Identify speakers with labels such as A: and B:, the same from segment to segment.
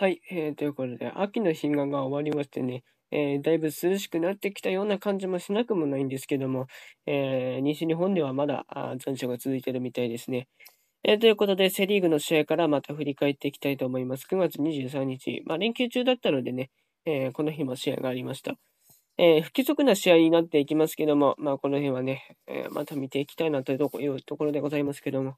A: はい、えー、ということで、秋の品眼が終わりましてね、えー、だいぶ涼しくなってきたような感じもしなくもないんですけども、えー、西日本ではまだ残暑が続いてるみたいですね。えー、ということで、セ・リーグの試合からまた振り返っていきたいと思います。9月23日、まあ、連休中だったのでね、えー、この日も試合がありました。えー、不規則な試合になっていきますけども、まあ、この辺はね、えまた見ていきたいなというところでございますけども。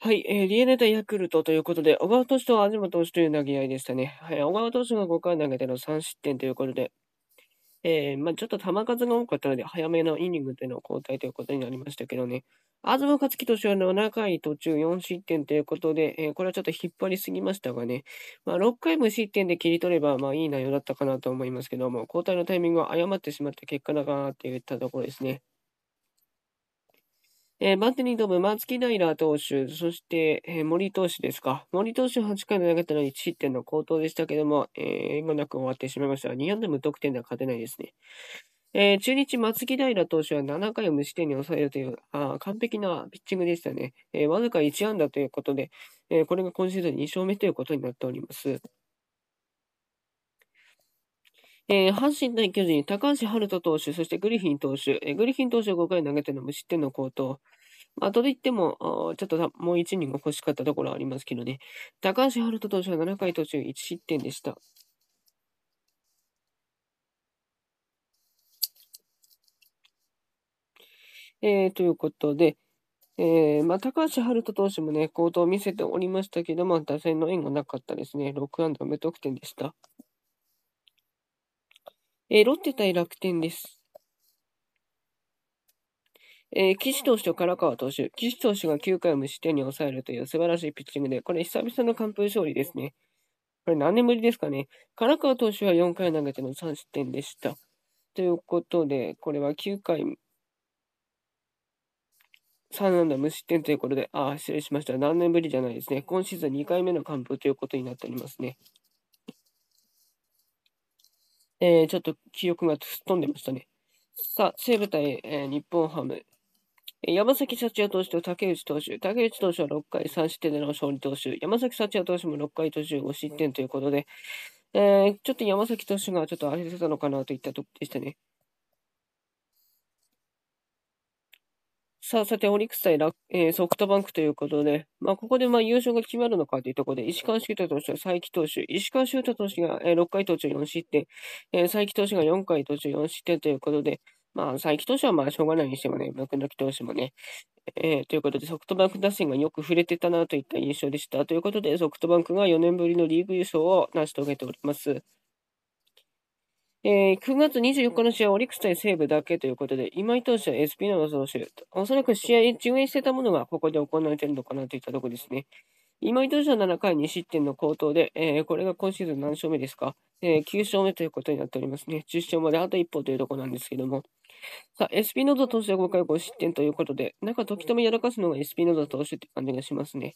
A: はい、えー、リエネタヤクルトということで、小川投手と東投手という投げ合いでしたね。はい、小川投手が5回投げての3失点ということで、えー、まあ、ちょっと球数が多かったので、早めのイニングでの交代ということになりましたけどね。東克樹投手は7回途中4失点ということで、えー、これはちょっと引っ張りすぎましたがね、まあ、6回無失点で切り取れば、まあ、いい内容だったかなと思いますけども、交代のタイミングは誤ってしまった結果だかなといったところですね。えー、バッテリードーム、松木平投手、そして、えー、森投手ですか。森投手8回の投げたのに1失点の好投でしたけども、えー、今なく終わってしまいました。2安打無得点では勝てないですね。えー、中日、松木平投手は7回を無失点に抑えるというあ完璧なピッチングでしたね、えー。わずか1安打ということで、えー、これが今シーズン2勝目ということになっております。えー、阪神対巨人、高橋遥人投手、そしてグリフィン投手、えー、グリフィン投手を5回投げての無失点の好投。まあ、といっても、ちょっともう1人が欲しかったところはありますけどね。高橋遥人投手は7回途中1失点でした。えー、ということで、えーまあ、高橋遥人投手もね、好投を見せておりましたけども、打線の縁がなかったですね。6安打無得点でした。えー、ロッテ対楽天です。えー、岸投手と唐川投手。岸投手が9回無失点に抑えるという素晴らしいピッチングで、これ久々の完封勝利ですね。これ何年ぶりですかね。唐川投手は4回投げての3失点でした。ということで、これは9回3安打無失点ということで、あ、失礼しました。何年ぶりじゃないですね。今シーズン2回目の完封ということになっておりますね。えー、ちょっと記憶がすっ飛んでましたね。さあ、西武対、えー、日本ハム。山崎幸也投手と竹内投手。竹内投手は6回3失点での勝利投手。山崎幸也投手も6回途中5失点ということで、えー、ちょっと山崎投手がちょっと荒れてたのかなといったとこでしたね。さあ、さて、オリックス対、えー、ソフトバンクということで、まあ、ここでまあ優勝が決まるのかというところで、石川修太投手、佐伯投手、石川修太投手が、えー、6回途中4失点、えー、佐伯投手が4回途中4失点ということで、まあ、佐伯投手はまあしょうがないにしてもね、の木投手もね、えー、ということで、ソフトバンク打線がよく触れてたなといった印象でした。ということで、ソフトバンクが4年ぶりのリーグ優勝を成し遂げております。えー、9月24日の試合はオリックス対西武だけということで、今井投手は SP の投手、おそらく試合中演してたものがここで行われているのかなといったところですね。今井投手は7回2失点の好投で、えー、これが今シーズン何勝目ですか、えー、?9 勝目ということになっておりますね。10勝まであと一歩というところなんですけども。さあ、エスピノード投手は5回5失点ということで、なんか時ともやらかすのがエスピノード投手って感じがしますね。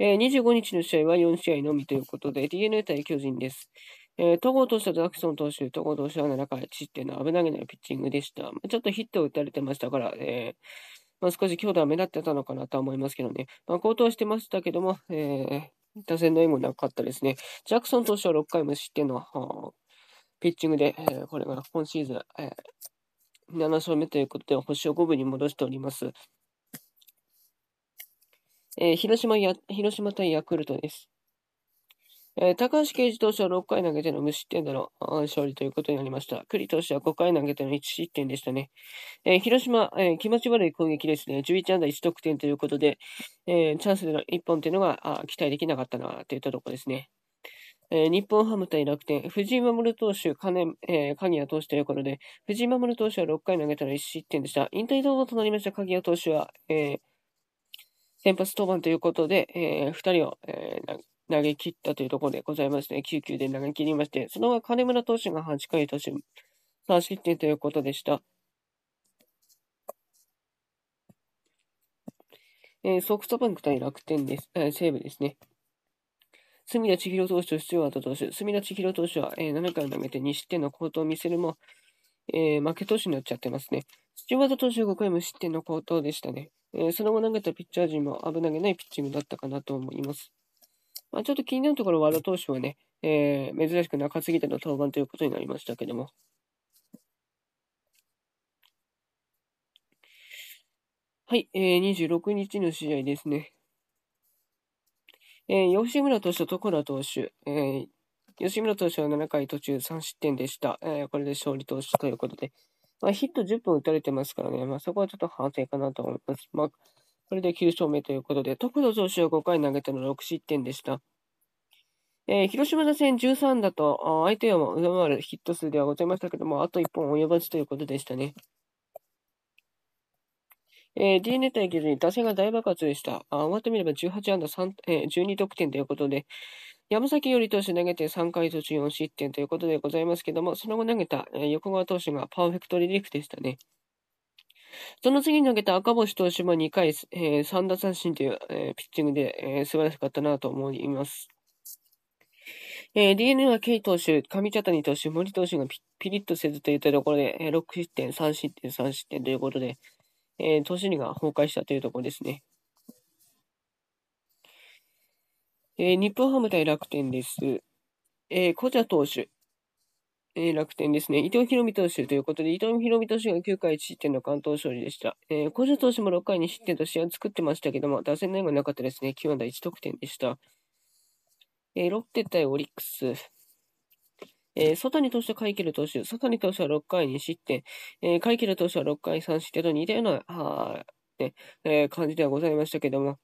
A: えー、25日の試合は4試合のみということで、DNA 対巨人です。えー、戸郷投手とャクソン投手、戸郷投手は7回1っていうのは危なげないピッチングでした。ちょっとヒットを打たれてましたから、えー、まあ、少し強打は目立ってたのかなと思いますけどね、まあ、高騰してましたけども、えー、打線の意もなかったですね。ジャクソン投手は6回無失点のピッチングで、えー、これが今シーズン、えー、7勝目ということで、星を5分に戻しております。えー、広島や広島対ヤクルトです。えー、高橋奎二投手は6回投げての無失点での勝利ということになりました。栗投手は5回投げての1失点でしたね。えー、広島、えー、気持ち悪い攻撃ですね。11安打1得点ということで、えチャンスでの1本というのが期待できなかったなといったところですね。え日本ハム対楽天、藤井守投手、金、えー、鍵谷投手ということで、藤井守投手は6回投げたの1失点でした。引退動画となりました鍵谷投手は、え先発登板ということで、えー、2人を、えー、投げ切ったというところでございますね。9球で投げ切りまして、その後、金村投手が8回投手、3失点ということでした。えー、ソフトバンク対楽天です、えー、西武ですね。隅田千尋投手とスチュワート投手。隅田千尋投手は、えー、7回投げて2失点の好投を見せるも、えー、負け投手になっちゃってますね。スチュワート投手5回無失点の好投でしたね。えー、その後投げたピッチャー陣も危なげないピッチングだったかなと思います。まあ、ちょっと気になるところ、和田投手はね、えー、珍しく中継ぎでの登板ということになりましたけども。はい、えー、26日の試合ですね。えー、吉村投手と所投手、えー、吉村投手は7回途中3失点でした。えー、これで勝利投手ということで、まあ、ヒット10本打たれてますからね、まあ、そこはちょっと反省かなと思います。まあこれで9勝目ということで、徳野投手は5回投げての6失点でした。えー、広島打線13だと、相手を上回るヒット数ではございましたけども、あと1本及ばずということでしたね。えー、DNA 対巨に打線が大爆発でした。あ終わってみれば18安打3、えー、12得点ということで、山崎より投手投げて3回途中4失点ということでございますけども、その後投げた、えー、横川投手がパーフェクトリリーフでしたね。その次に投げた赤星投手も2回、えー、3打三振という、えー、ピッチングで、えー、素晴らしかったなと思います。えー、DNA は K 投手、上茶谷投手、森投手がピリッとせずといったところで、えー、6失点、3失点、3失点ということで、えー、投手陣が崩壊したというところですね。えー、日本ハム対楽天です。えー、小茶投手、えー、楽天ですね。伊藤博美投手ということで、伊藤博美投手が9回1失点の関東勝利でした。えー、小城投手も6回2失点と試合を作ってましたけども、打線の縁がなかったですね。9安打1得点でした。えー、ロッテ対オリックス。えー、外に投手とカイケル投手。外に投手は6回2失点。えー、カイケル投手は6回3失点と似たような、はね、えー、感じではございましたけども。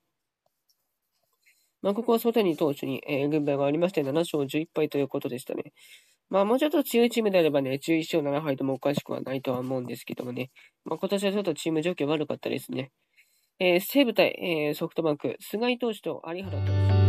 A: まあ、ここは外に投手に、えー、軍配がありまして、7勝11敗ということでしたね。まあ、もうちょっと強いチームであればね、11勝7敗ともおかしくはないとは思うんですけどもね、まあ、今年はちょっとチーム状況悪かったですね。えー、西武対、えー、ソフトバンク、菅井投手と有原投手。